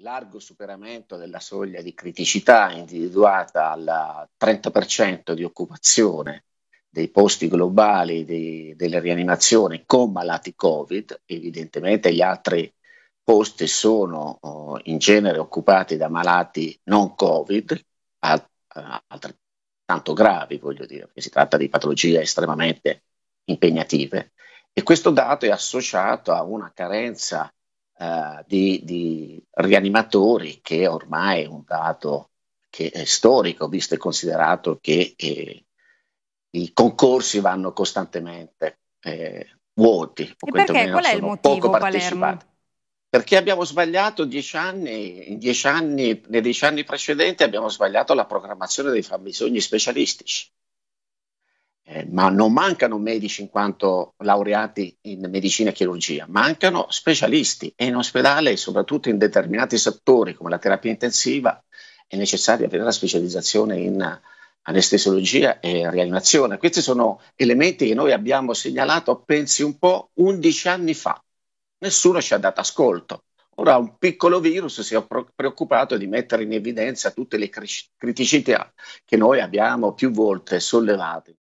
largo superamento della soglia di criticità individuata al 30% di occupazione dei posti globali di, delle rianimazioni con malati Covid, evidentemente gli altri posti sono oh, in genere occupati da malati non Covid, eh, altrettanto gravi, voglio dire, perché si tratta di patologie estremamente impegnative. E questo dato è associato a una carenza eh, di, di, rianimatori che ormai è un dato che è storico, visto e considerato che eh, i concorsi vanno costantemente eh, vuoti. O perché? Qual è il motivo, Palermo? Perché abbiamo sbagliato dieci anni, dieci anni, nei dieci anni precedenti abbiamo sbagliato la programmazione dei fabbisogni specialistici. Eh, ma non mancano medici in quanto laureati in medicina e chirurgia, mancano specialisti e in ospedale, soprattutto in determinati settori come la terapia intensiva, è necessario avere la specializzazione in anestesiologia e rianimazione. Questi sono elementi che noi abbiamo segnalato, pensi un po', 11 anni fa. Nessuno ci ha dato ascolto. Ora un piccolo virus si è preoccupato di mettere in evidenza tutte le criticità che noi abbiamo più volte sollevate.